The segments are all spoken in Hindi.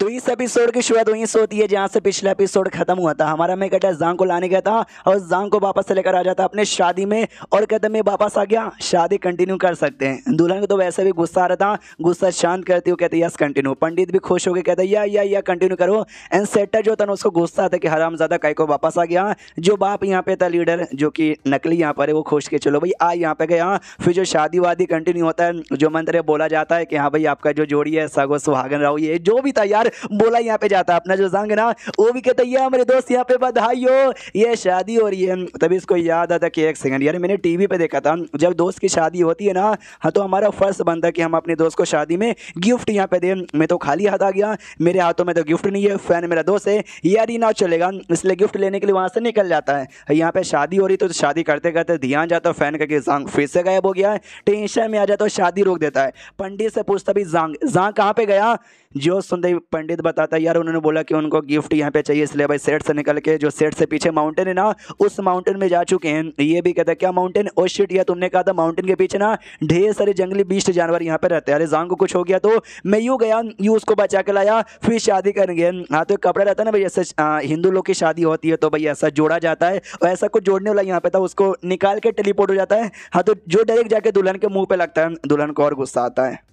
तो इस एपिसोड की शुरुआत वहीं से होती है जहाँ से पिछला एपिसोड खत्म हुआ था हमारा मैं कहता जांग को लाने गया था और जांग को वापस से लेकर आ जाता अपने शादी में और कहते मैं वापस आ गया शादी कंटिन्यू कर सकते हैं दुल्हन को तो वैसे भी गुस्सा आ रहा था गुस्सा शांत करती हुई कहते यस कंटिन्यू पंडित भी खुश हो गए कहते या या या कंटिन्यू करो एंड सेटर जो था ना उसको गुस्सा आता कि हराम ज़्यादा कई को वापस आ गया जो बाप यहाँ पे था लीडर जो कि नकली यहाँ पर है वो खुश के चलो भाई आ यहाँ पे गया फिर जो शादी वादी कंटिन्यू होता है जो मंत्र बोला जाता है कि हाँ भाई आपका जो जोड़ी है सगो सुहागन राहु ये जो भी था यार और बोला यहाँ पे जाता अपना जो जंग ना वो भी कहता ये हमारे दोस्त यहाँ पे बधाई हो ये शादी हो रही है तभी इसको याद आता कि एक सेकंड यार मैंने टीवी पे देखा था जब दोस्त की शादी होती है ना हाँ तो हमारा फर्ज बनता कि हम अपने दोस्त को शादी में गिफ्ट यहाँ पे दें मैं तो खाली हाथ आ गया मेरे हाथों में तो गिफ्ट नहीं है फैन मेरा दोस्त है यार ही ना चलेगा इसलिए गिफ्ट लेने के लिए वहाँ से निकल जाता है हाँ, यहाँ पे शादी हो रही तो शादी करते करते ध्यान जाता फैन करके जंग फिर से गायब हो गया है टेंशन में आ जाता तो शादी रोक देता है पंडित से पूछता भी जंग जंग कहाँ पे गया जो सुंदर पंडित बताता है यार उन्होंने बोला कि उनको गिफ्ट यहाँ पे चाहिए इसलिए भाई सेट से निकल के जो सेट से पीछे माउंटेन है ना उस माउंटेन में जा चुके हैं ये भी कहता है क्या माउंटेन ओ शिट या तुमने कहा था माउंटेन के पीछे ना ढेर सारे जंगली बीस्ट जानवर यहाँ पे रहते हैं अरे जांग को कुछ हो गया तो मैं यूँ गया यूँ उसको बचा के लाया फिर शादी करेंगे हाँ तो कपड़ा रहता है ना भाई ऐसे हिंदू लोग की शादी होती है तो भाई ऐसा जोड़ा जाता है और ऐसा कुछ जोड़ने वाला यहाँ पे था उसको निकाल के टेलीपोर्ट हो जाता है हाँ तो जो डायरेक्ट जाके दुल्हन के मुँह पर लगता है दुल्हन को और गुस्सा आता है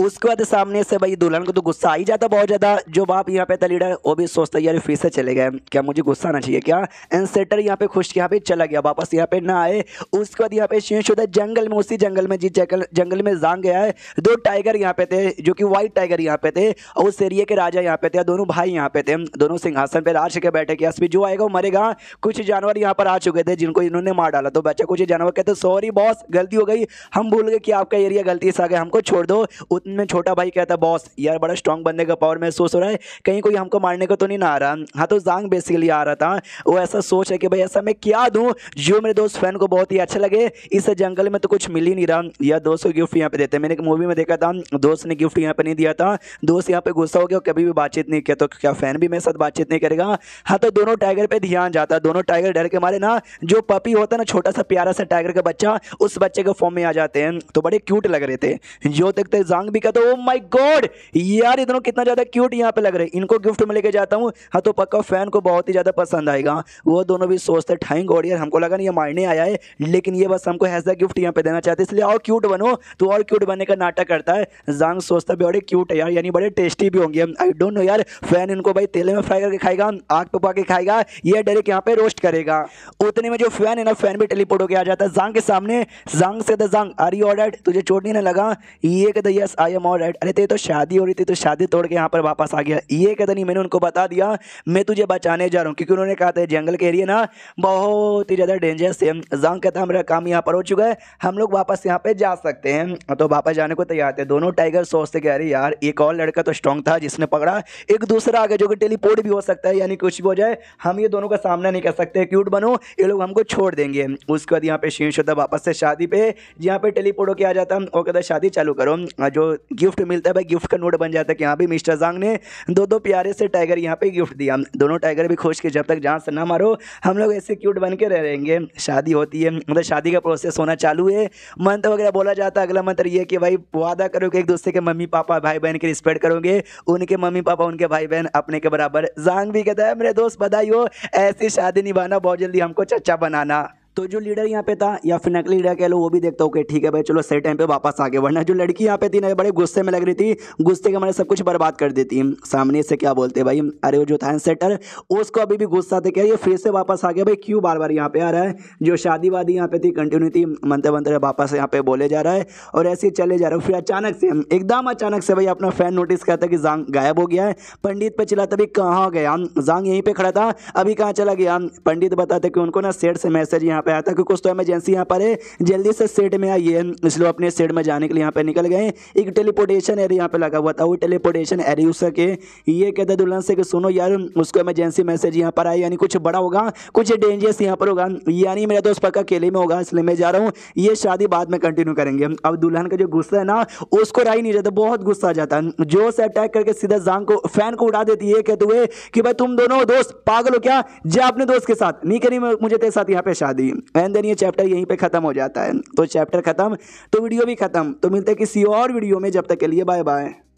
उसके बाद सामने से भाई दुल्हन को तो गुस्सा आ ही जाता बहुत ज़्यादा जो बाप यहाँ पे था लीडर वो भी सोचता यार फिर से चले गए क्या मुझे गुस्सा आना चाहिए क्या एन सेटर यहाँ पे खुश यहाँ पे चला गया वापस यहाँ पे ना आए उसके बाद यहाँ पे शिशुदा जंगल में उसी जंगल में जिस जंगल जंगल में जान गया है दो टाइगर यहाँ पे थे जो कि वाइट टाइगर यहाँ पे थे और उस एरिए के राजा यहाँ पे थे दोनों भाई यहाँ पे थे दोनों सिंहासन पे राज के बैठे कि जो आएगा वो मरेगा कुछ जानवर यहाँ पर आ चुके थे जिनको इन्होंने मार डाला तो बच्चा कुछ जानवर कहते सॉरी बॉस गलती हो गई हम भूल गए कि आपका एरिया गलती से आ गया हमको छोड़ दो उनमें छोटा भाई कहता बॉस यार बड़ा स्ट्रॉन्ग बनने का पावर महसूस हो रहा है कहीं कोई हमको मारने का तो नहीं ना आ रहा हाँ तो जांग बेसिकली आ रहा था वो ऐसा सोच है कि भाई ऐसा मैं क्या दूँ जो मेरे दोस्त फैन को बहुत ही अच्छा लगे इस जंगल में तो कुछ मिल ही नहीं रहा या दोस्त को गिफ्ट यहाँ पे देते मैंने एक मूवी में देखा था दोस्त ने गिफ्ट यहाँ पे नहीं दिया था दोस्त यहाँ पे गुस्सा हो गया कभी भी बातचीत नहीं किया तो क्या फैन भी मेरे साथ बातचीत नहीं करेगा हाँ तो दोनों टाइगर पे ध्यान जाता दोनों टाइगर डर के मारे ना जो पपी होता है ना छोटा सा प्यारा सा टाइगर का बच्चा उस बच्चे के फॉर्म में आ जाते हैं तो बड़े क्यूट लग रहे थे जो तक जांग भी कहता हूँ माई गॉड यार ये दोनों कितना ज़्यादा क्यूट यहाँ पे लग रहे इनको गिफ्ट में लेके जाता हूँ हाँ तो पक्का फैन को बहुत ही ज़्यादा पसंद आएगा वो दोनों भी सोचते ठाई गॉड यार हमको लगा नहीं ये मारने आया है लेकिन ये बस हमको हैज़ गिफ्ट यहाँ पे देना चाहते इसलिए और क्यूट बनो तो और क्यूट बनने का नाटक करता है जांग सोचता भी बड़े क्यूट है यार यानी बड़े टेस्टी भी होंगे आई डोंट नो यार फैन इनको भाई तेले में फ्राई करके खाएगा आग पे पपा के खाएगा ये डायरेक्ट यहाँ पे रोस्ट करेगा उतने में जो फैन है ना फैन भी टेलीपोर्ट होकर आ जाता है जांग के सामने जांग से जांग आर यू ऑर्डर तुझे चोट नहीं ना लगा ये कहते yes I am all right अरे तेरे तो शादी हो रही थी तो शादी तोड़ के यहाँ पर वापस आ गया ये कहता नहीं मैंने उनको बता दिया मैं तुझे बचाने जा रहा हूँ क्योंकि उन्होंने कहा था जंगल के एरिया ना बहुत ही ज़्यादा डेंजरस है जंग कहता मेरा काम यहाँ पर हो चुका है हम लोग वापस यहाँ पर जा सकते हैं तो वापस जाने को तैयार थे दोनों टाइगर सोचते कि अरे यार एक और लड़का तो स्ट्रॉन्ग था जिसने पकड़ा एक दूसरा आगे जो कि टेलीपोर्ट भी हो सकता है यानी कुछ भी हो जाए हम ये दोनों का सामना नहीं कर सकते क्यूट बनो ये लोग हमको छोड़ देंगे उसके बाद यहाँ पे शीर्ष होता वापस से शादी पे यहाँ पे टेलीपोर्ट होकर आ जाता है वो कहता शादी चालू करो जो गिफ्ट मिलता है भाई गिफ्ट का नोट बन जाता है कि यहाँ भी मिस्टर जांग ने दो दो प्यारे से टाइगर यहाँ पे गिफ्ट दिया दोनों टाइगर भी खुश के जब तक जहाँ से ना मारो हम लोग ऐसे क्यूट बन के रह रहेंगे शादी होती है मतलब शादी का प्रोसेस होना चालू है मंत्र वगैरह बोला जाता है अगला मंत्र ये कि भाई वादा करो कि एक दूसरे के मम्मी पापा भाई बहन की रिस्पेक्ट करोगे उनके मम्मी पापा उनके भाई बहन अपने के बराबर जांग भी कहता है मेरे दोस्त बधाई हो ऐसी शादी निभाना बहुत जल्दी हमको चचा बनाना तो जो लीडर यहाँ पे था या फिर नकली लीडर कह लो वो भी देखता कि ठीक है भाई चलो सही टाइम पे वापस आगे बढ़ना जो लड़की यहाँ पे थी ना बड़े गुस्से में लग रही थी गुस्से के मारे सब कुछ बर्बाद कर देती सामने से क्या बोलते भाई अरे वो जो था सेटर उसको अभी भी गुस्सा था क्या ये फिर से वापस आ गया भाई क्यों बार बार यहाँ पे आ रहा है जो शादी वादी यहाँ पे थी कंटिन्यू थी मंत्र मंत्र वापस यहाँ पे बोले जा रहा है और ऐसे ही चले जा रहे हो फिर अचानक से एकदम अचानक से भाई अपना फैन नोटिस करता कि जांग गायब हो गया है पंडित पे चला तभी कहाँ गया जांग यहीं पर खड़ा था अभी कहाँ चला गया पंडित बताते कि उनको ना सेठ से मैसेज यहाँ यहाँ पे आया था कि कुछ तो इमरजेंसी यहाँ पर है जल्दी से सेट में आइए इसलिए अपने सेट में जाने के लिए यहाँ पे निकल गए एक टेलीपोर्टेशन एरिया यहाँ पे लगा हुआ था वो टेलीपोर्टेशन एरिया के ये कहते दुल्हन से कि सुनो यार उसको एमरजेंसी मैसेज यहाँ पर आया यानी कुछ बड़ा होगा कुछ डेंजरस यहाँ पर होगा यानी मेरा दोस्त पक्का अकेले में होगा इसलिए मैं जा रहा हूँ ये शादी बाद में कंटिन्यू करेंगे अब दुल्हन का जो गुस्सा है ना उसको राई नहीं जाता बहुत गुस्सा आ जाता है जोर से अटैक करके सीधा जांग को फैन को उड़ा देती है कहते हुए कि भाई तुम दोनों दोस्त पागल हो क्या जा अपने दोस्त के साथ नहीं करी मुझे तेरे साथ यहाँ पे शादी एंड देन ये चैप्टर यहीं पर ख़त्म हो जाता है तो चैप्टर ख़त्म तो वीडियो भी ख़त्म तो मिलते हैं किसी और वीडियो में जब तक के लिए बाय बाय